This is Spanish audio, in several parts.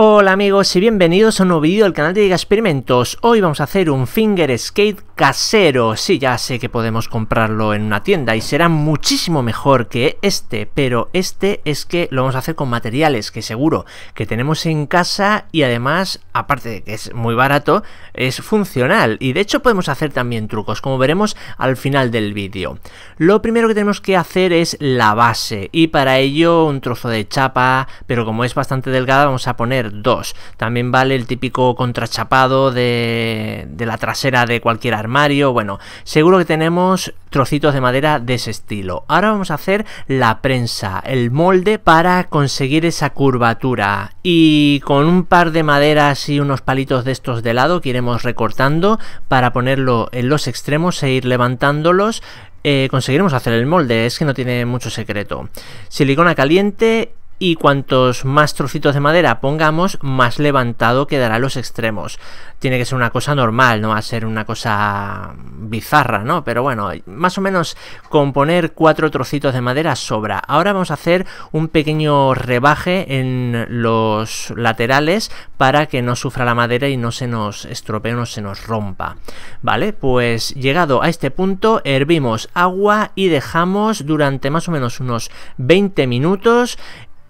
Hola amigos y bienvenidos a un nuevo vídeo del canal de Experimentos. Hoy vamos a hacer un finger skate casero. Sí, ya sé que podemos comprarlo en una tienda y será muchísimo mejor que este, pero este es que lo vamos a hacer con materiales que seguro que tenemos en casa y además, aparte de que es muy barato, es funcional. Y de hecho podemos hacer también trucos, como veremos al final del vídeo. Lo primero que tenemos que hacer es la base y para ello un trozo de chapa, pero como es bastante delgada vamos a poner dos. También vale el típico contrachapado de, de la trasera de cualquier arma armario, bueno, seguro que tenemos trocitos de madera de ese estilo. Ahora vamos a hacer la prensa, el molde para conseguir esa curvatura y con un par de maderas y unos palitos de estos de lado que iremos recortando para ponerlo en los extremos e ir levantándolos eh, conseguiremos hacer el molde, es que no tiene mucho secreto. Silicona caliente y cuantos más trocitos de madera pongamos, más levantado quedará los extremos. Tiene que ser una cosa normal, no va a ser una cosa bizarra, ¿no? Pero bueno, más o menos con poner cuatro trocitos de madera sobra. Ahora vamos a hacer un pequeño rebaje en los laterales para que no sufra la madera y no se nos estropee o no se nos rompa. Vale, pues llegado a este punto, hervimos agua y dejamos durante más o menos unos 20 minutos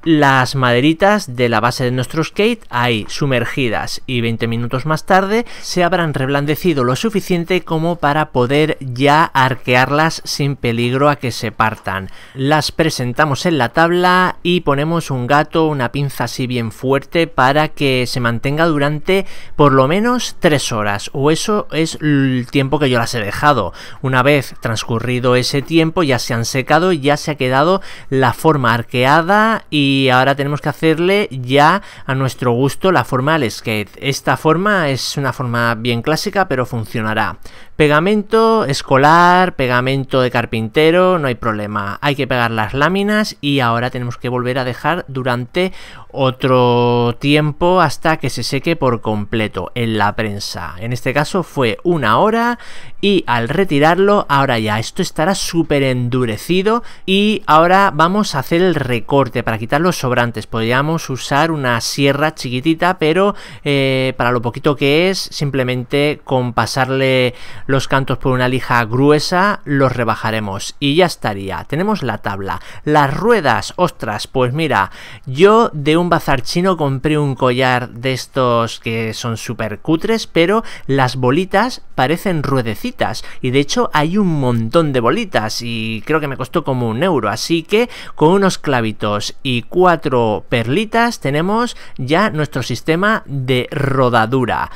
las maderitas de la base de nuestro skate ahí sumergidas y 20 minutos más tarde se habrán reblandecido lo suficiente como para poder ya arquearlas sin peligro a que se partan. Las presentamos en la tabla y ponemos un gato, una pinza así bien fuerte para que se mantenga durante por lo menos 3 horas o eso es el tiempo que yo las he dejado. Una vez transcurrido ese tiempo ya se han secado, ya se ha quedado la forma arqueada y y ahora tenemos que hacerle ya a nuestro gusto la forma al skate. Esta forma es una forma bien clásica pero funcionará. Pegamento escolar, pegamento de carpintero, no hay problema. Hay que pegar las láminas y ahora tenemos que volver a dejar durante otro tiempo hasta que se seque por completo en la prensa. En este caso fue una hora y al retirarlo ahora ya esto estará súper endurecido y ahora vamos a hacer el recorte para quitar los sobrantes. Podríamos usar una sierra chiquitita pero eh, para lo poquito que es simplemente con pasarle los cantos por una lija gruesa los rebajaremos y ya estaría. Tenemos la tabla. Las ruedas, ostras, pues mira, yo de un bazar chino compré un collar de estos que son súper cutres, pero las bolitas parecen ruedecitas y de hecho hay un montón de bolitas y creo que me costó como un euro, así que con unos clavitos y cuatro perlitas tenemos ya nuestro sistema de rodadura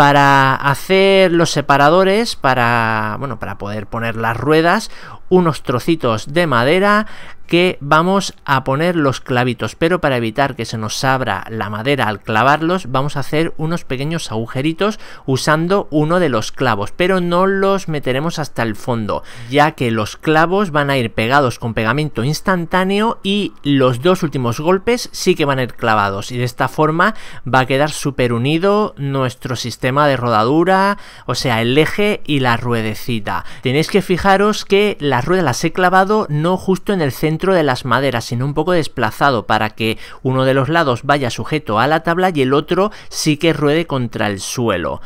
para hacer los separadores, para, bueno, para poder poner las ruedas, unos trocitos de madera que vamos a poner los clavitos, pero para evitar que se nos abra la madera al clavarlos, vamos a hacer unos pequeños agujeritos usando uno de los clavos, pero no los meteremos hasta el fondo, ya que los clavos van a ir pegados con pegamento instantáneo y los dos últimos golpes sí que van a ir clavados y de esta forma va a quedar súper unido nuestro sistema de rodadura, o sea, el eje y la ruedecita. Tenéis que fijaros que las ruedas las he clavado no justo en el centro de las maderas, sino un poco desplazado para que uno de los lados vaya sujeto a la tabla y el otro sí que ruede contra el suelo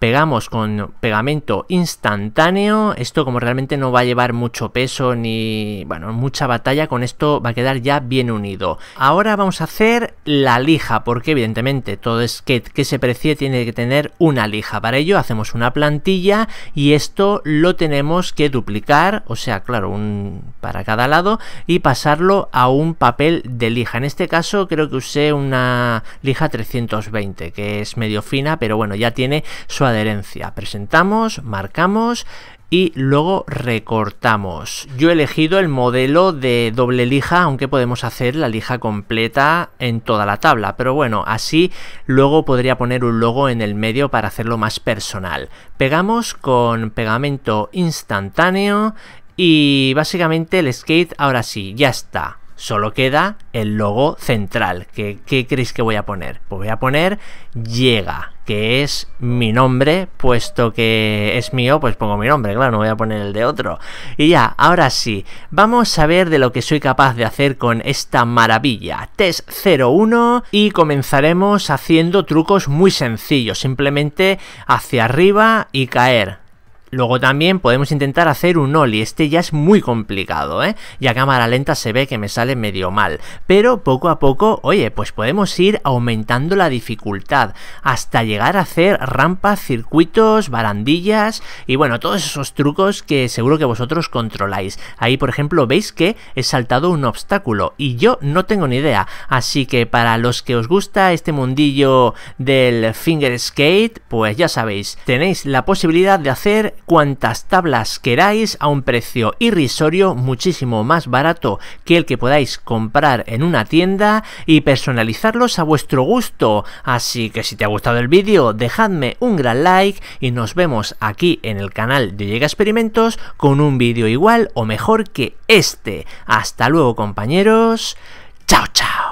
pegamos con pegamento instantáneo. Esto como realmente no va a llevar mucho peso ni, bueno, mucha batalla, con esto va a quedar ya bien unido. Ahora vamos a hacer la lija, porque evidentemente todo skate que se precie tiene que tener una lija. Para ello hacemos una plantilla y esto lo tenemos que duplicar, o sea, claro, un para cada lado y pasarlo a un papel de lija. En este caso creo que usé una lija 320, que es medio fina, pero bueno, ya tiene su adherencia. Presentamos, marcamos y luego recortamos. Yo he elegido el modelo de doble lija, aunque podemos hacer la lija completa en toda la tabla, pero bueno, así luego podría poner un logo en el medio para hacerlo más personal. Pegamos con pegamento instantáneo y básicamente el skate ahora sí, ya está. Solo queda el logo central. ¿Qué, ¿Qué, creéis que voy a poner? Pues voy a poner Llega, que es mi nombre, puesto que es mío, pues pongo mi nombre, claro, no voy a poner el de otro. Y ya, ahora sí, vamos a ver de lo que soy capaz de hacer con esta maravilla. Test 01 y comenzaremos haciendo trucos muy sencillos, simplemente hacia arriba y caer Luego también podemos intentar hacer un ollie, este ya es muy complicado, ¿eh? Y a cámara lenta se ve que me sale medio mal, pero poco a poco, oye, pues podemos ir aumentando la dificultad hasta llegar a hacer rampas, circuitos, barandillas y bueno, todos esos trucos que seguro que vosotros controláis. Ahí, por ejemplo, veis que he saltado un obstáculo y yo no tengo ni idea, así que para los que os gusta este mundillo del finger skate, pues ya sabéis, tenéis la posibilidad de hacer cuantas tablas queráis a un precio irrisorio, muchísimo más barato que el que podáis comprar en una tienda y personalizarlos a vuestro gusto. Así que si te ha gustado el vídeo, dejadme un gran like y nos vemos aquí en el canal de Llega Experimentos con un vídeo igual o mejor que este. Hasta luego compañeros, chao chao.